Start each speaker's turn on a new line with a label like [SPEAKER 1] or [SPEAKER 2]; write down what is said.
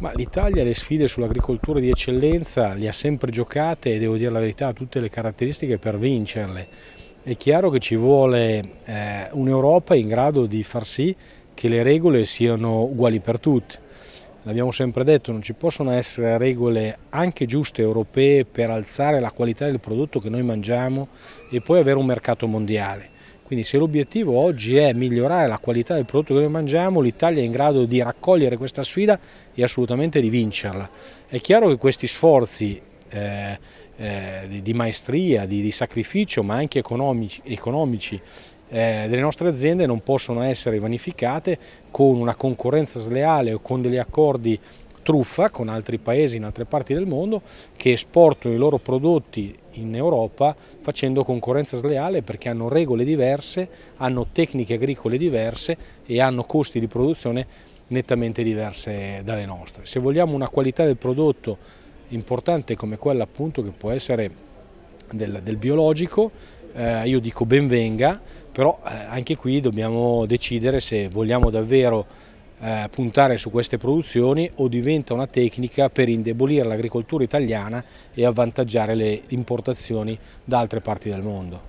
[SPEAKER 1] Ma l'Italia le sfide sull'agricoltura di eccellenza le ha sempre giocate e devo dire la verità ha tutte le caratteristiche per vincerle. È chiaro che ci vuole eh, un'Europa in grado di far sì che le regole siano uguali per tutti. L'abbiamo sempre detto, non ci possono essere regole anche giuste europee per alzare la qualità del prodotto che noi mangiamo e poi avere un mercato mondiale quindi se l'obiettivo oggi è migliorare la qualità del prodotto che noi mangiamo, l'Italia è in grado di raccogliere questa sfida e assolutamente di vincerla. È chiaro che questi sforzi eh, eh, di, maestria, di, di, sacrificio, ma anche economici, economici eh, delle nostre aziende non possono essere vanificate con una concorrenza sleale o con degli accordi truffa con altri paesi in altre parti del mondo che esportano i loro prodotti in Europa facendo concorrenza sleale perché hanno regole diverse, hanno tecniche agricole diverse e hanno costi di produzione nettamente diverse dalle nostre. Se vogliamo una qualità del prodotto importante come quella appunto che può essere del, del biologico, eh, io dico benvenga, però eh, anche qui dobbiamo decidere se vogliamo davvero eh, puntare su queste produzioni o diventa una tecnica per indebolire l'agricoltura italiana e avvantaggiare le importazioni da altre parti del mondo.